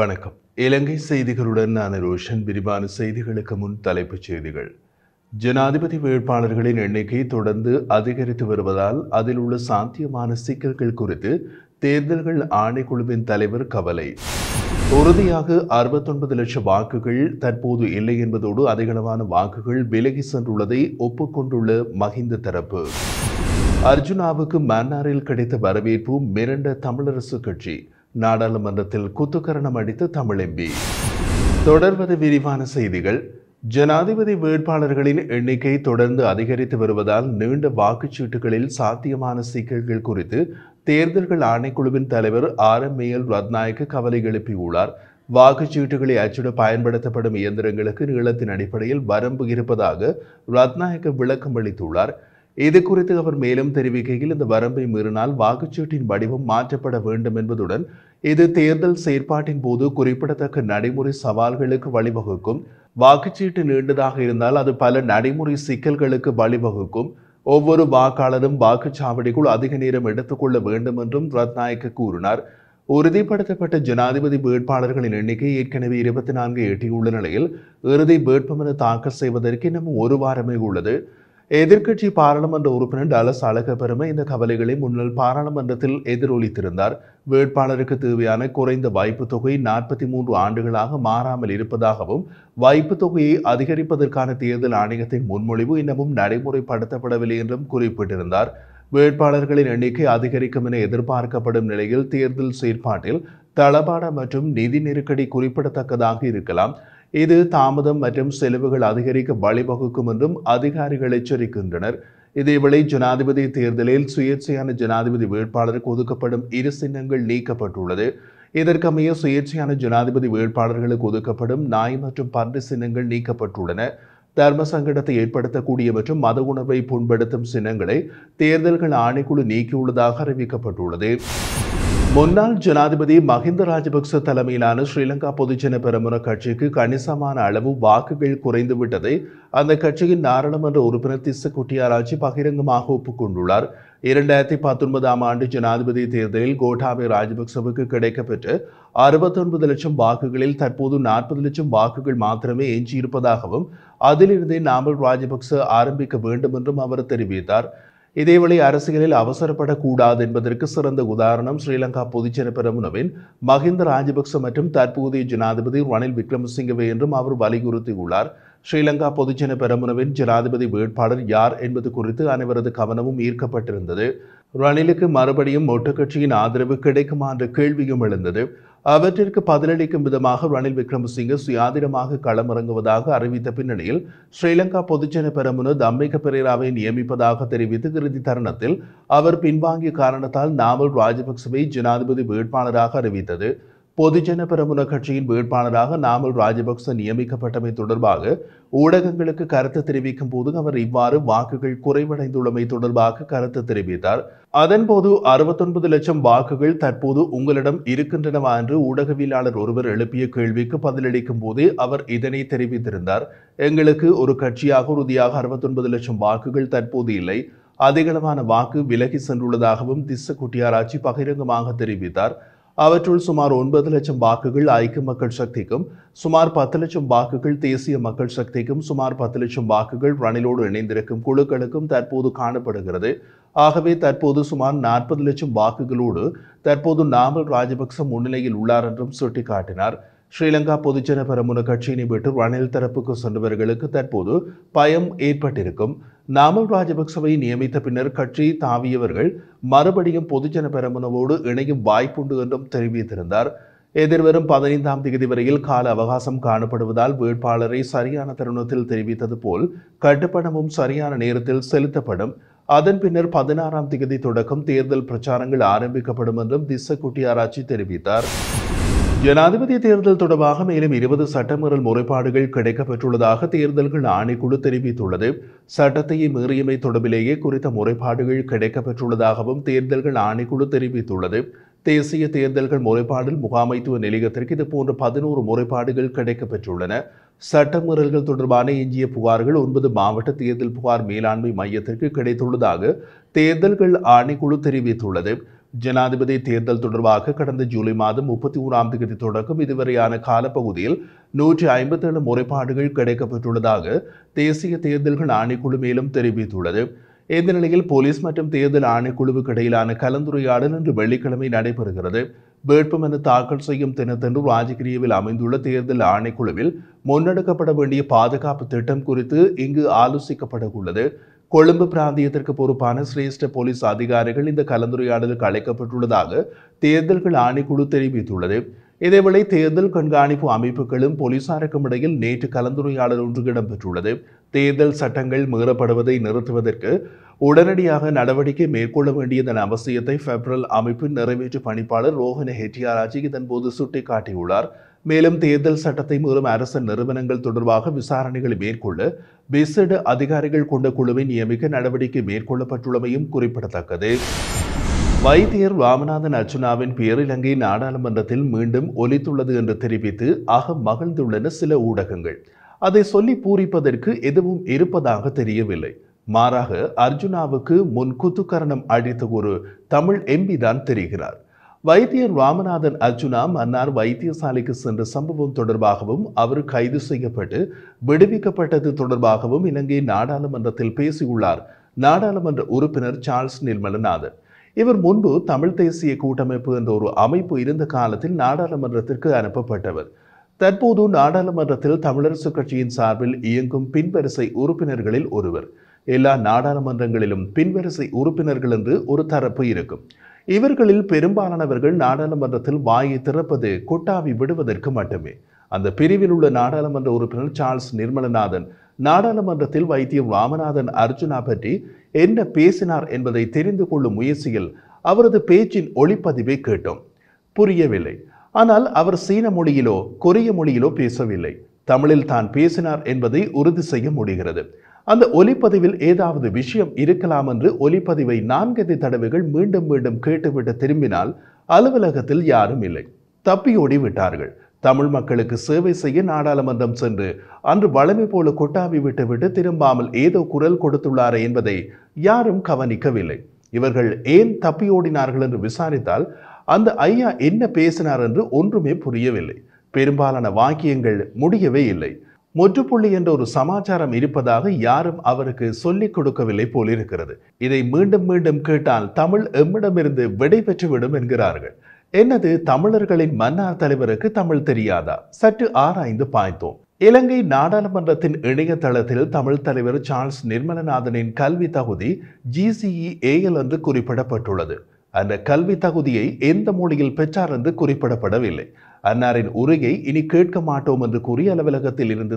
வணக்கம் இலங்கை செய்திகளுடன் நான் ரோஷன் விரிவான செய்திகளுக்கு முன் தலைப்புச் செய்திகள் ஜனாதிபதி வேட்பாளர்களின் எண்ணிக்கை தொடர்ந்து அதிகரித்து வருவதால் அதில் உள்ள சாத்தியமான சிக்கல்கள் குறித்து தேர்தல்கள் ஆணைக்குழுவின் தலைவர் கவலை உறுதியாக அறுபத்தொன்பது லட்சம் வாக்குகள் தற்போது இல்லை என்பதோடு அதிகளவான வாக்குகள் விலகி சென்றுள்ளதை ஒப்புக்கொண்டுள்ள மஹிந்த தரப்பு அர்ஜுனாவுக்கு மன்னாரில் கிடைத்த வரவேற்பு மிரண்ட தமிழரசு கட்சி நாடாளுமன்றத்தில் குத்துக்கரணம் அடித்து தமிழ் எம்பி தொடர்வது விரிவான செய்திகள் ஜனாதிபதி வேட்பாளர்களின் எண்ணிக்கை தொடர்ந்து அதிகரித்து வருவதால் நீண்ட வாக்குச்சீட்டுகளில் சாத்தியமான சிக்கல்கள் குறித்து தேர்தல்கள் ஆணைக்குழுவின் தலைவர் ஆர் எம் ஏஎல் ரத்நாயக்கு கவலை எழுப்பியுள்ளார் வாக்குச்சீட்டுகளை அச்சிட பயன்படுத்தப்படும் இயந்திரங்களுக்கு நீளத்தின் அடிப்படையில் வரம்பு இருப்பதாக ரத்நாயக்க விளக்கம் அளித்துள்ளார் இது குறித்து அவர் மேலும் தெரிவிக்கையில் இந்த வரம்பை மீறினால் வாக்குச்சீட்டின் வடிவம் மாற்றப்பட வேண்டும் என்பதுடன் இது தேர்தல் செயற்பாட்டின் போது குறிப்பிடத்தக்க நடைமுறை சவால்களுக்கு வழிவகுக்கும் வாக்குச்சீட்டு நீண்டதாக இருந்தால் அது பல நடைமுறை சிக்கல்களுக்கு வழிவகுக்கும் ஒவ்வொரு வாக்காளரும் வாக்குச்சாவடிக்குள் அதிக நேரம் எடுத்துக்கொள்ள வேண்டும் என்றும் ரத்நாயக்க கூறினார் உறுதிப்படுத்தப்பட்ட ஜனாதிபதி வேட்பாளர்களின் எண்ணிக்கை ஏற்கனவே இருபத்தி நான்கு எட்டியுள்ள நிலையில் இறுதி வேட்புமனு தாக்கல் செய்வதற்கு இன்னும் ஒரு வாரமே உள்ளது எதிர்க்கட்சி பாராளுமன்ற உறுப்பினர் டலஸ் அழகபெருமை இந்த கவலைகளை முன்னாள் பாராளுமன்றத்தில் எதிரொலித்திருந்தார் வேட்பாளருக்கு தேவையான குறைந்த வாய்ப்பு தொகை நாற்பத்தி மூன்று ஆண்டுகளாக மாறாமல் இருப்பதாகவும் வாய்ப்பு தொகையை அதிகரிப்பதற்கான தேர்தல் ஆணையத்தின் முன்மொழிவு இன்னமும் நடைமுறைப்படுத்தப்படவில்லை என்றும் குறிப்பிட்டிருந்தார் வேட்பாளர்களின் எண்ணிக்கை அதிகரிக்கும் என எதிர்பார்க்கப்படும் நிலையில் தேர்தல் செயற்பாட்டில் தளபாட மற்றும் நிதி நெருக்கடி குறிப்பிடத்தக்கதாக இருக்கலாம் இது தாமதம் மற்றும் செலவுகள் அதிகரிக்க வழிவகுக்கும் என்றும் அதிகாரிகள் எச்சரிக்கின்றனர் இதேவேளை ஜனாதிபதி தேர்தலில் சுயேட்சையான ஜனாதிபதி வேட்பாளருக்கு ஒதுக்கப்படும் இரு சின்னங்கள் நீக்கப்பட்டுள்ளது இதற்கமைய சுயேட்சையான ஜனாதிபதி வேட்பாளர்களுக்கு ஒதுக்கப்படும் நாய் மற்றும் பன்றி சின்னங்கள் நீக்கப்பட்டுள்ளன தர்ம சங்கடத்தை ஏற்படுத்தக்கூடிய மற்றும் மத உணர்வை புண்படுத்தும் சின்னங்களை தேர்தல்கள் ஆணைக்குழு நீக்கியுள்ளதாக அறிவிக்கப்பட்டுள்ளது முன்னாள் ஜனாதிபதி மஹிந்த ராஜபக்ச தலைமையிலான ஸ்ரீலங்கா பொதுஜன பெருமுன கட்சிக்கு கணிசமான அளவு வாக்குகள் குறைந்துவிட்டதை அந்த கட்சியின் நாடாளுமன்ற உறுப்பினர் திச குட்டியாராஜி பகிரங்கமாக ஒப்புக்கொண்டுள்ளார் இரண்டாயிரத்தி பத்தொன்பதாம் ஆண்டு ஜனாதிபதி தேர்தலில் கோட்டாபே ராஜபக்சவுக்கு கிடைக்கப்பெற்ற அறுபத்தொன்பது லட்சம் வாக்குகளில் தற்போது நாற்பது லட்சம் வாக்குகள் மாத்திரமே எஞ்சியிருப்பதாகவும் அதிலிருந்தே நாமல் ராஜபக்ச ஆரம்பிக்க வேண்டும் என்றும் அவர் தெரிவித்தார் இதேவழி அரசியலில் அவசரப்படக்கூடாது என்பதற்கு சிறந்த உதாரணம் ஸ்ரீலங்கா பொதுச்சன பெரமுனவின் மஹிந்த ராஜபக்ச மற்றும் தற்போதைய ஜனாதிபதி ரணில் விக்ரமசிங்கவே என்றும் அவர் வலியுறுத்தியுள்ளார் ஸ்ரீலங்கா பொதுச்சன பெரமுனவின் ஜனாதிபதி வேட்பாளர் யார் என்பது குறித்து அனைவரது கவனமும் ஈர்க்கப்பட்டிருந்தது ரணிலுக்கு மறுபடியும் மொட்டக்கட்சியின் ஆதரவு கிடைக்குமா என்ற கேள்வியும் எழுந்தது அவற்றிற்கு பதிலளிக்கும் விதமாக ரணில் விக்ரமசிங்கே சுயாதீனமாக களமிறங்குவதாக அறிவித்த பின்னணியில் ஸ்ரீலங்கா பொதுஜன பெருமனு தம்மிக பெரேராவை நியமிப்பதாக தெரிவித்து இறுதி தருணத்தில் அவர் பின்வாங்கிய காரணத்தால் நாமல் ராஜபக்சவை ஜனாதிபதி வேட்பாளராக அறிவித்தது பொதுஜன பெரமுன கட்சியின் வேட்பாளராக நாமல் ராஜபக்ச நியமிக்கப்பட்டமை தொடர்பாக ஊடகங்களுக்கு கருத்து தெரிவிக்கும் போது அவர் இவ்வாறு வாக்குகள் குறைவடைந்துள்ளமை தொடர்பாக கருத்து தெரிவித்தார் அதன்போது அறுபத்தொன்பது லட்சம் வாக்குகள் தற்போது உங்களிடம் இருக்கின்றனவா என்று ஊடகவியலாளர் ஒருவர் எழுப்பிய கேள்விக்கு பதிலளிக்கும் போதே அவர் இதனை தெரிவித்திருந்தார் எங்களுக்கு ஒரு கட்சியாக உறுதியாக அறுபத்தொன்பது லட்சம் வாக்குகள் தற்போது இல்லை அதிகளவான வாக்கு விலகி சென்றுள்ளதாகவும் திஸ்ஸ குட்டியாராட்சி பகிரங்கமாக தெரிவித்தார் அவற்றுள் சுமார் ஒன்பது லட்சம் வாக்குகள் ஐக்கிய மக்கள் சக்திக்கும் சுமார் பத்து லட்சம் வாக்குகள் தேசிய மக்கள் சக்திக்கும் சுமார் பத்து லட்சம் வாக்குகள் ரணிலோடு இணைந்திருக்கும் குழுக்களுக்கும் தற்போது காணப்படுகிறது ஆகவே தற்போது சுமார் நாற்பது லட்சம் வாக்குகளோடு தற்போது நாமல் ராஜபக்ச முன்னிலையில் உள்ளார் என்றும் சுட்டிக்காட்டினார் ஸ்ரீலங்கா பொதுஜன பெரமுன கட்சியினை விட்டு ரணில் தரப்புக்கு சென்றவர்களுக்கு தற்போது பயம் ஏற்பட்டிருக்கும் நாமல் ராஜபக்சவை நியமித்த பின்னர் கட்சி தாவியவர்கள் மறுபடியும் பொதுஜன பெரமுனவோடு இணையும் வாய்ப்புண்டு என்றும் தெரிவித்திருந்தார் எதிர்வரும் பதினைந்தாம் தேதி வரையில் கால அவகாசம் காணப்படுவதால் வேட்பாளரை சரியான தருணத்தில் தெரிவித்தது போல் கட்டுப்பணமும் சரியான நேரத்தில் செலுத்தப்படும் அதன் பின்னர் பதினாறாம் தேதி தொடக்கம் தேர்தல் பிரச்சாரங்கள் ஆரம்பிக்கப்படும் என்றும் திச குட்டியாராச்சி தெரிவித்தார் ஜனாதிபதி தேர்தல் தொடர்பாக மேலும் இருபது சட்டமீறல் முறைப்பாடுகள் கிடைக்கப்பெற்றுள்ளதாக தேர்தல்கள் ஆணைக்குழு தெரிவித்துள்ளது சட்டத்தையும் மீறியமை தொடர்பிலேயே குறித்த முறைப்பாடுகள் கிடைக்கப்பெற்றுள்ளதாகவும் தேர்தல்கள் ஆணைக்குழு தெரிவித்துள்ளது தேசிய தேர்தல்கள் முறைப்பாடில் முகாமைத்துவ நிலையத்திற்கு இதுபோன்ற பதினோரு முறைப்பாடுகள் கிடைக்கப்பெற்றுள்ளன சட்டமீறல்கள் தொடர்பான எஞ்சிய புகார்கள் ஒன்பது மாவட்ட தேர்தல் புகார் மேலாண்மை மையத்திற்கு கிடைத்துள்ளதாக தேர்தல்கள் ஆணைக்குழு தெரிவித்துள்ளது ஜனாதிபதி தேர்தல் தொடர்பாக கடந்த ஜூலை மாதம் முப்பத்தி ஓராம் தேதி தொடக்கம் இதுவரையான காலப்பகுதியில் நூற்றி ஐம்பத்தேழு முறைப்பாடுகள் கிடைக்கப்பட்டுள்ளதாக தேசிய தேர்தல்கள் ஆணைக்குழு மேலும் தெரிவித்துள்ளது இந்த நிலையில் போலீஸ் மற்றும் தேர்தல் ஆணைக்குழுவுக்கு இடையிலான கலந்துரையாடல் இன்று வெள்ளிக்கிழமை நடைபெறுகிறது வேட்புமனு தாக்கல் செய்யும் தினத்தன்று ராஜகிரியவில் அமைந்துள்ள தேர்தல் ஆணைக்குழுவில் முன்னெடுக்கப்பட வேண்டிய பாதுகாப்பு திட்டம் குறித்து இங்கு ஆலோசிக்கப்பட உள்ளது கொழும்பு பிராந்தியத்திற்கு பொறுப்பான சிரேஷ்ட போலீஸ் அதிகாரிகள் இந்த கலந்துரையாடலுக்கு அழைக்கப்பட்டுள்ளதாக தேர்தல்கள் ஆணைக்குழு தெரிவித்துள்ளது இதேவேளை தேர்தல் கண்காணிப்பு அமைப்புகளும் போலீசாருக்கும் இடையில் நேற்று கலந்துரையாடல் ஒன்று இடம்பெற்றுள்ளது தேர்தல் சட்டங்கள் மீறப்படுவதை நிறுத்துவதற்கு உடனடியாக நடவடிக்கை மேற்கொள்ள வேண்டியதன் அவசியத்தை ஃபெப்ரல் அமைப்பின் நிறைவேற்று பணிப்பாளர் ரோஹன் ஹெட்டியாராஜி இதன்போது சுட்டிக்காட்டியுள்ளார் மேலும் தேர்தல் சட்டத்தை மூலம் அரசு நிறுவனங்கள் தொடர்பாக விசாரணைகளை மேற்கொள்ள விசேட அதிகாரிகள் கொண்ட குழுவை நியமிக்க நடவடிக்கை மேற்கொள்ளப்பட்டுள்ளமையும் குறிப்பிடத்தக்கது வைத்தியர் ராமநாதன் அர்ச்சுனாவின் பெயர் இலங்கை நாடாளுமன்றத்தில் மீண்டும் ஒலித்துள்ளது என்று தெரிவித்து ஆக மகிழ்ந்துள்ளன சில ஊடகங்கள் அதை சொல்லி பூரிப்பதற்கு எதுவும் இருப்பதாக தெரியவில்லை மாறாக அர்ஜுனாவுக்கு முன் குத்துக்கரணம் அளித்த ஒரு தமிழ் எம்பி தான் தெரிகிறார் வைத்தியர் ராமநாதன் அர்ஜுனா மன்னார் வைத்தியசாலைக்கு சென்ற சம்பவம் தொடர்பாகவும் அவர் கைது செய்யப்பட்டு விடுவிக்கப்பட்டது தொடர்பாகவும் இலங்கை நாடாளுமன்றத்தில் பேசியுள்ளார் நாடாளுமன்ற உறுப்பினர் சார்ல்ஸ் நிர்மலநாதன் இவர் முன்பு தமிழ் தேசிய கூட்டமைப்பு என்ற ஒரு அமைப்பு இருந்த காலத்தில் நாடாளுமன்றத்திற்கு அனுப்பப்பட்டவர் தற்போது நாடாளுமன்றத்தில் தமிழரசு கட்சியின் சார்பில் இயங்கும் பின்வரிசை உறுப்பினர்களில் ஒருவர் எல்லா நாடாளுமன்றங்களிலும் பின்வரிசை உறுப்பினர்கள் என்று ஒரு தரப்பு இருக்கும் இவர்களில் பெரும்பாலானவர்கள் நாடாளுமன்றத்தில் வாயை திறப்பது கொட்டாவி விடுவதற்கு மட்டுமே அந்த பிரிவில் உள்ள நாடாளுமன்ற உறுப்பினர் சார்ல்ஸ் நிர்மலநாதன் நாடாளுமன்றத்தில் வைத்தியம் ராமநாதன் அர்ஜுனா பற்றி என்ன பேசினார் என்பதை தெரிந்து கொள்ளும் முயற்சியில் அவரது பேச்சின் ஒளிப்பதிவை கேட்டோம் புரியவில்லை ஆனால் அவர் சீன மொழியிலோ கொரிய மொழியிலோ பேசவில்லை தமிழில் தான் பேசினார் என்பதை உறுதி செய்ய முடிகிறது அந்த ஒலிப்பதிவில் ஏதாவது விஷயம் இருக்கலாம் என்று ஒலிப்பதிவை நான்கதி தடவைகள் மீண்டும் மீண்டும் கேட்டுவிட்டு திரும்பினால் அலுவலகத்தில் யாரும் இல்லை தப்பியோடி விட்டார்கள் தமிழ் மக்களுக்கு சேவை செய்ய நாடாளுமன்றம் சென்று அன்று வளமை போல கொட்டாவி விட்டுவிட்டு திரும்பாமல் ஏதோ குரல் கொடுத்துள்ளாரே என்பதை யாரும் கவனிக்கவில்லை இவர்கள் ஏன் தப்பியோடினார்கள் என்று விசாரித்தால் அந்த ஐயா என்ன பேசினார் என்று ஒன்றுமே புரியவில்லை பெரும்பாலான வாக்கியங்கள் முடியவே இல்லை முற்றுப்புள்ளி என்ற ஒரு சமாச்சாரம் இருப்பதாக யாரும் அவருக்கு சொல்லிக் கொடுக்கவில்லை போலிருக்கிறது இதை மீண்டும் மீண்டும் கேட்டால் தமிழ் எம்மிடமிருந்து விடை பெற்றுவிடும் என்கிறார்கள் என்னது தமிழர்களின் மன்னார் தலைவருக்கு தமிழ் தெரியாதா சற்று ஆராய்ந்து பாய்த்தோம் இலங்கை நாடாளுமன்றத்தின் இணையதளத்தில் தமிழ் தலைவர் சார்ல்ஸ் நிர்மலநாதனின் கல்வி தகுதி ஜிசிஇ ஏஎல் e என்று குறிப்பிடப்பட்டுள்ளது அந்த கல்வி தகுதியை எந்த மொழியில் பெற்றார் என்று குறிப்பிடப்படவில்லை அன்னாரின் உரையை இனி கேட்க மாட்டோம் என்று கூறிய அலுவலகத்தில் இருந்து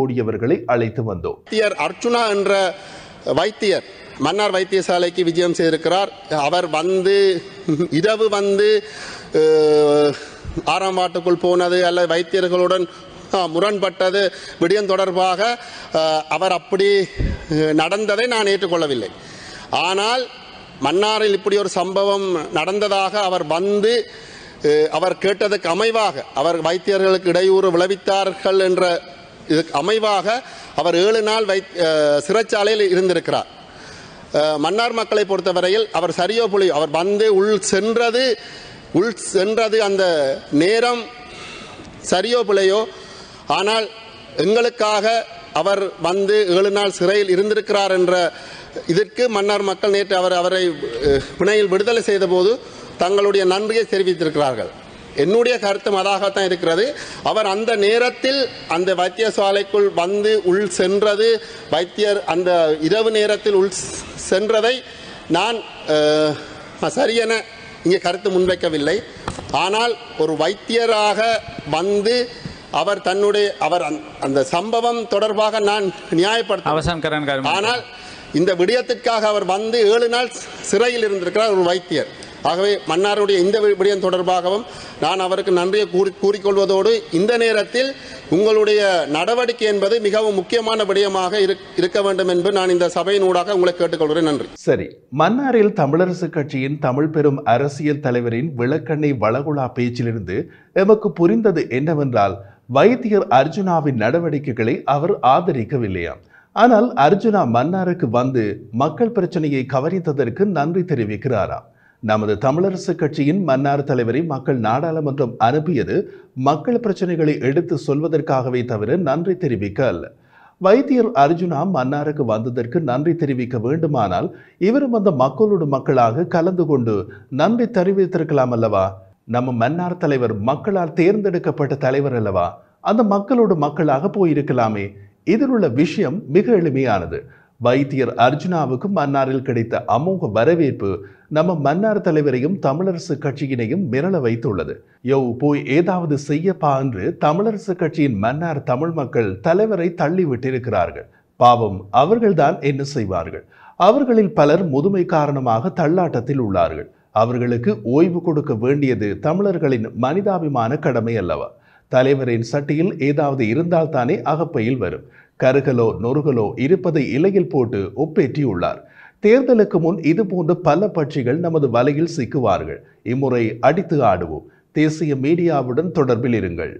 ஓடியவர்களை அழைத்து வந்தோம் அர்ச்சுனா என்ற வைத்தியர் மன்னார் வைத்தியசாலைக்கு விஜயம் செய்திருக்கிறார் அவர் வந்து இரவு வந்து ஆறாம் வாட்டுக்குள் போனது அல்ல வைத்தியர்களுடன் முரண்பட்டது விடியம் தொடர்பாக அவர் அப்படி நடந்ததை நான் ஏற்றுக்கொள்ளவில்லை ஆனால் மன்னாரில் இப்படி ஒரு சம்பவம் நடந்ததாக அவர் வந்து அவர் கேட்டதுக்கு அமைவாக அவர் வைத்தியர்களுக்கு இடையூறு விளைவித்தார்கள் என்ற இதுக்கு அமைவாக அவர் ஏழு நாள் வை சிறைச்சாலையில் இருந்திருக்கிறார் மன்னார் மக்களை பொறுத்தவரையில் அவர் சரியோ புலி அவர் வந்து உள் சென்றது உள் சென்றது அந்த நேரம் சரியோ புலையோ ஆனால் எங்களுக்காக அவர் வந்து ஏழு நாள் சிறையில் இருந்திருக்கிறார் என்ற இதற்கு மன்னார் மக்கள் நேற்று அவர் அவரை பிணையில் விடுதலை செய்தபோது தங்களுடைய நன்றியை தெரிவித்திருக்கிறார்கள் என்னுடைய கருத்தும் அதாகத்தான் இருக்கிறது அவர் அந்த நேரத்தில் அந்த வைத்தியசாலைக்குள் வந்து உள் சென்றது வைத்தியர் அந்த இரவு நேரத்தில் உள் சென்றதை நான் சரியென இங்கே கருத்து முன்வைக்கவில்லை ஆனால் ஒரு வைத்தியராக வந்து அவர் தன்னுடைய அவர் அந்த சம்பவம் தொடர்பாக நான் நியாயப்படுத்த ஆனால் இந்த விடயத்திற்காக அவர் வந்து ஏழு நாள் சிறையில் இருந்திருக்கிறார் ஒரு வைத்தியர் ஆகவே மன்னாருடைய இந்த விடயம் தொடர்பாகவும் நான் அவருக்கு நன்றியை கூறி கூறிக்கொள்வதோடு இந்த நேரத்தில் உங்களுடைய நடவடிக்கை என்பது மிகவும் முக்கியமான விடயமாக இருக்க வேண்டும் என்று நான் இந்த சபையின் ஊடாக உங்களை கேட்டுக்கொள்கிறேன் நன்றி சரி மன்னாரில் தமிழரசு கட்சியின் தமிழ் பெரும் அரசியல் தலைவரின் விளக்கண்ணை வளகுலா பேச்சிலிருந்து எமக்கு புரிந்தது என்னவென்றால் வைத்தியர் அர்ஜுனாவின் நடவடிக்கைகளை அவர் ஆதரிக்கவில்லையாம் ஆனால் அர்ஜுனா மன்னாருக்கு வந்து மக்கள் பிரச்சனையை கவனித்ததற்கு நன்றி தெரிவிக்கிறாராம் நமது தமிழரசு கட்சியின் மன்னார் தலைவரை மக்கள் நாடாளுமன்றம் அனுப்பியது மக்கள் பிரச்சனைகளை எடுத்து சொல்வதற்காகவே தவிர நன்றி தெரிவிக்க அல்ல வைத்தியர் அர்ஜுனா மன்னாருக்கு வந்ததற்கு நன்றி தெரிவிக்க வேண்டுமானால் இவரும் அந்த மக்களோடு மக்களாக கலந்து கொண்டு நன்றி தெரிவித்திருக்கலாம் அல்லவா நம்ம மன்னார் தலைவர் மக்களால் தேர்ந்தெடுக்கப்பட்ட தலைவர் அல்லவா அந்த மக்களோட மக்களாக போயிருக்கலாமே இதில் உள்ள விஷயம் மிக எளிமையானது வைத்தியர் அர்ஜுனாவுக்கு மன்னாரில் கிடைத்த அமோக வரவேற்பு நம்ம மன்னார் தலைவரையும் தமிழரசு கட்சியினையும் மிரள வைத்துள்ளது யோ போய் ஏதாவது செய்யப்பா என்று தமிழரசு கட்சியின் மன்னார் தமிழ் மக்கள் தலைவரை தள்ளிவிட்டிருக்கிறார்கள் பாவம் அவர்கள்தான் என்ன செய்வார்கள் அவர்களில் பலர் முதுமை காரணமாக தள்ளாட்டத்தில் உள்ளார்கள் அவர்களுக்கு ஓய்வு கொடுக்க வேண்டியது தமிழர்களின் மனிதாபிமான கடமை அல்லவா தலைவரின் சட்டியில் ஏதாவது இருந்தால் தானே அகப்பையில் வரும் கருகலோ நொறுகலோ இருப்பதை இலையில் போட்டு ஒப்பேற்றியுள்ளார் தேர்தலுக்கு முன் இதுபோன்ற பல பட்சிகள் நமது வலையில் சிக்குவார்கள் இம்முறை அடித்து ஆடுவோம் தேசிய மீடியாவுடன் தொடர்பில் இருங்கள்